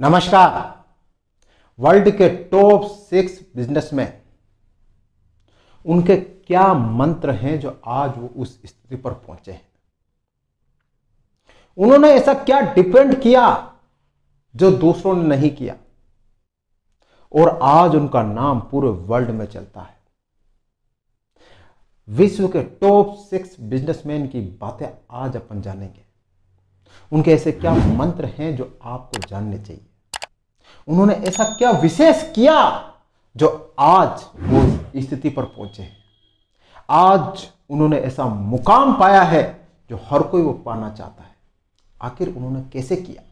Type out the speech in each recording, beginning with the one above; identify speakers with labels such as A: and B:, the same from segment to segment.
A: नमस्कार वर्ल्ड के top six businessman उनके क्या मंत्र हैं जो आज वो उस स्थिति पर पहुंचे हैं उन्होंने ऐसा क्या डिपेंड किया जो दूसरों ने नहीं किया और आज उनका नाम पूरे वर्ल्ड में चलता है विश्व के टॉप सिक्स बिजनेसमैन की बातें आज अपन जानेंगे उनके ऐसे क्या मंत्र हैं जो आपको जानने चाहिए उन्होंने ऐसा क्या विशेष किया जो आज वो स्थिति पर पहुंचे आज उन्होंने ऐसा मुकाम पाया है जो हर कोई वो पाना चाहता है आखिर उन्होंने कैसे किया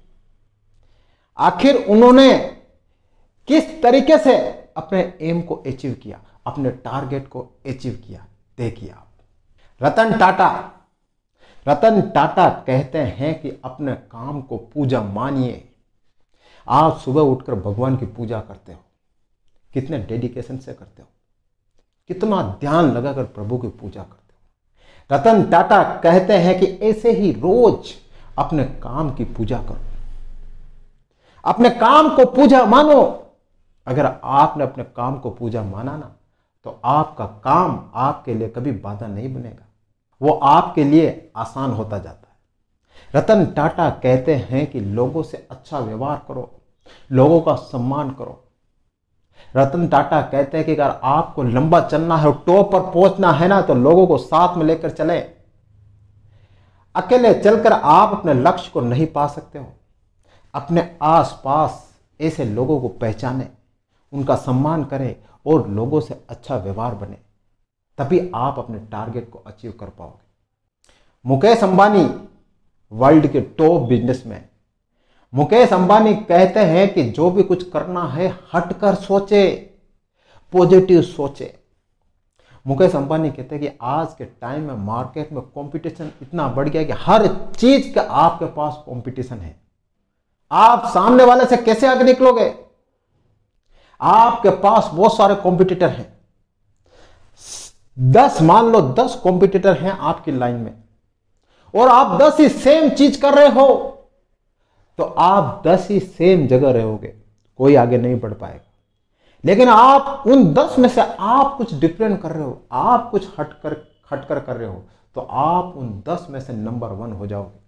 A: आखिर उन्होंने किस तरीके से अपने एम को अचीव किया अपने टारगेट को अचीव किया देखिए आप रतन टाटा रतन टाटा कहते हैं कि अपने काम को पूजा मानिए आप सुबह उठकर भगवान की पूजा करते हो कितने डेडिकेशन से करते हो कितना ध्यान लगाकर प्रभु की पूजा करते हो रतन टाटा कहते हैं कि ऐसे ही रोज अपने काम की पूजा करो अपने काम को पूजा मानो अगर आपने अपने काम को पूजा माना ना तो आपका काम आपके लिए कभी बाधा नहीं बनेगा वो आपके लिए आसान होता जाता है रतन टाटा कहते हैं कि लोगों से अच्छा व्यवहार करो लोगों का सम्मान करो रतन टाटा कहते हैं कि अगर आपको लंबा चलना है और टॉप पर पहुंचना है ना तो लोगों को साथ में लेकर चले अकेले चलकर आप अपने लक्ष्य को नहीं पा सकते हो अपने आसपास ऐसे लोगों को पहचाने उनका सम्मान करें और लोगों से अच्छा व्यवहार बने तभी आप अपने टारगेट को अचीव कर पाओगे मुकेश अंबानी वर्ल्ड के टॉप बिजनेसमैन मुकेश अंबानी कहते हैं कि जो भी कुछ करना है हटकर सोचे पॉजिटिव सोचे मुकेश अंबानी कहते हैं कि आज के टाइम में मार्केट में कंपटीशन इतना बढ़ गया कि हर चीज के आपके पास कंपटीशन है आप सामने वाले से कैसे आगे निकलोगे आपके पास बहुत सारे कॉम्पिटिटर हैं दस मान लो दस कॉम्पिटिटर हैं आपकी लाइन में और आप दस ही सेम चीज कर रहे हो तो आप दस ही सेम जगह रहोगे कोई आगे नहीं बढ़ पाएगा लेकिन आप उन दस में से आप कुछ डिफरेंट कर रहे हो आप कुछ हट कर कर रहे हो तो आप उन दस में से नंबर वन हो जाओगे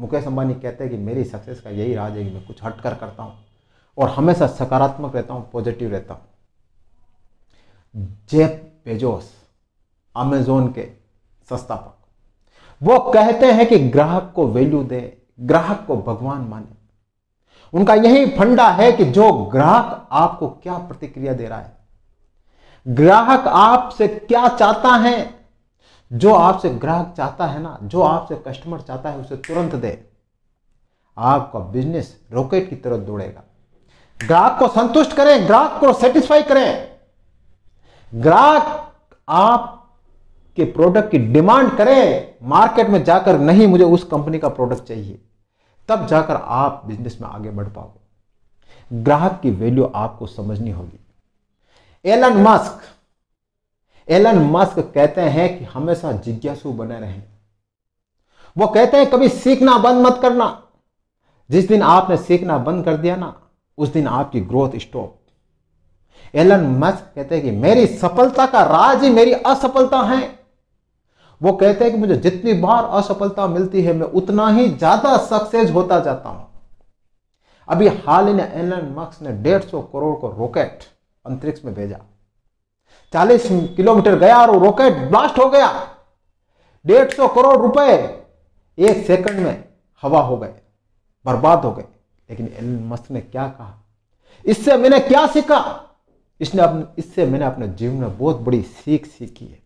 A: मुकेश अंबानी कहते हैं कि मेरी सक्सेस का यही राज है कि मैं कुछ हटकर करता हूं और हमेशा सकारात्मक रहता हूं पॉजिटिव रहता हूं जेफ बेजोस अमेजोन के संस्थापक वो कहते हैं कि ग्राहक को वैल्यू दें ग्राहक को भगवान माने उनका यही फंडा है कि जो ग्राहक आपको क्या प्रतिक्रिया दे रहा है ग्राहक आपसे क्या चाहता है जो आपसे ग्राहक चाहता है ना जो आपसे कस्टमर चाहता है उसे तुरंत दे आपका बिजनेस रॉकेट की तरह दौड़ेगा ग्राहक को संतुष्ट करें ग्राहक को सेटिस्फाई करें ग्राहक आप के प्रोडक्ट की डिमांड करें मार्केट में जाकर नहीं मुझे उस कंपनी का प्रोडक्ट चाहिए तब जाकर आप बिजनेस में आगे बढ़ पाओगे ग्राहक की वैल्यू आपको समझनी होगी एलन मस्क एलन मस्क कहते हैं कि हमेशा जिज्ञासु बने रहें वो कहते हैं कभी सीखना बंद मत करना जिस दिन आपने सीखना बंद कर दिया ना उस दिन आपकी ग्रोथ स्टॉप एलन मस्क कहते हैं कि मेरी सफलता का राज ही मेरी असफलता है वो कहते हैं कि मुझे जितनी बार असफलता मिलती है मैं उतना ही ज्यादा सक्सेस होता जाता हूं अभी हाल ही में एलन मक्स ने डेढ़ सौ करोड़ को रॉकेट अंतरिक्ष में भेजा चालीस किलोमीटर गया और रॉकेट ब्लास्ट हो गया डेढ़ सौ करोड़ रुपए एक सेकंड में हवा हो गए बर्बाद हो गए लेकिन एलन मस्क ने क्या कहा इससे मैंने क्या सीखा इसने अपने इससे मैंने अपने जीवन में बहुत बड़ी सीख सीखी है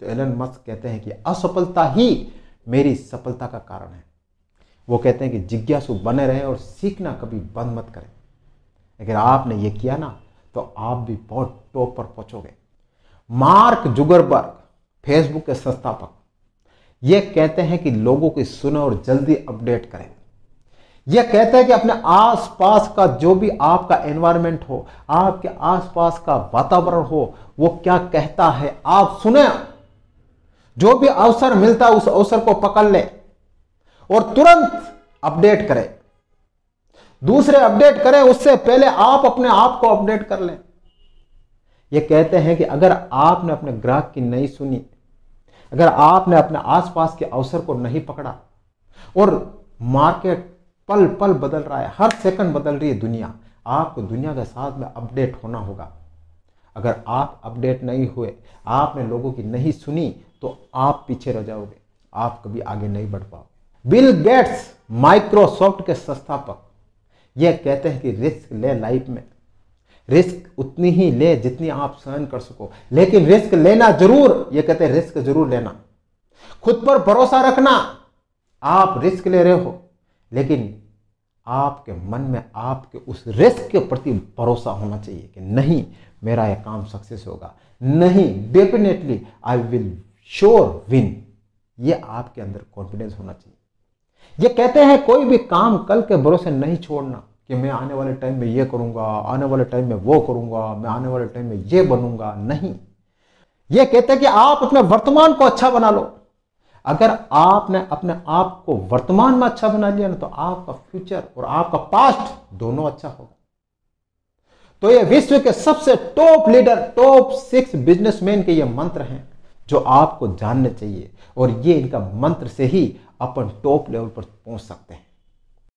A: तो एलन मस्क कहते हैं कि असफलता ही मेरी सफलता का कारण है वो कहते हैं कि जिज्ञासु बने रहें और सीखना कभी बंद मत करें अगर आपने ये किया ना तो आप भी बहुत टॉप पर पहुंचोगे मार्क जुगरबर्ग फेसबुक के संस्थापक ये कहते हैं कि लोगों की सुने और जल्दी अपडेट करें यह कहते हैं कि अपने आसपास का जो भी आपका एनवायरमेंट हो आपके आसपास का वातावरण हो वो क्या कहता है आप सुने जो भी अवसर मिलता उस अवसर को पकड़ ले और तुरंत अपडेट करें दूसरे अपडेट करें उससे पहले आप अपने आप को अपडेट कर लें ये कहते हैं कि अगर आपने अपने ग्राहक की नहीं सुनी अगर आपने अपने आसपास के अवसर को नहीं पकड़ा और मार्केट पल पल बदल रहा है हर सेकंड बदल रही है दुनिया आपको दुनिया के साथ में अपडेट होना होगा अगर आप अपडेट नहीं हुए आपने लोगों की नहीं सुनी तो आप पीछे रह जाओगे आप कभी आगे नहीं बढ़ पाओगे बिल गेट्स माइक्रोसॉफ्ट के संस्थापक यह कहते हैं कि रिस्क ले लाइफ में रिस्क उतनी ही ले जितनी आप सहन कर सको लेकिन रिस्क लेना जरूर ये कहते हैं रिस्क जरूर लेना खुद पर भरोसा रखना आप रिस्क ले रहे हो लेकिन आपके मन में आपके उस रिस्क के प्रति भरोसा होना चाहिए कि नहीं मेरा यह काम सक्सेस होगा नहीं definitely I will sure win ये आपके अंदर कॉन्फिडेंस होना चाहिए ये कहते हैं कोई भी काम कल के भरोसे नहीं छोड़ना कि मैं आने वाले टाइम में ये करूंगा आने वाले टाइम में वो करूंगा मैं आने वाले टाइम में ये बनूंगा नहीं ये कहते हैं कि आप अपने वर्तमान को अच्छा बना लो अगर आपने अपने आप को वर्तमान में अच्छा बना लिया ना तो आपका फ्यूचर और आपका पास्ट दोनों अच्छा होगा तो ये विश्व के सबसे top leader top six businessman के ये मंत्र हैं जो आपको जानने चाहिए और ये इनका मंत्र से ही अपन टॉप लेवल पर पहुंच सकते हैं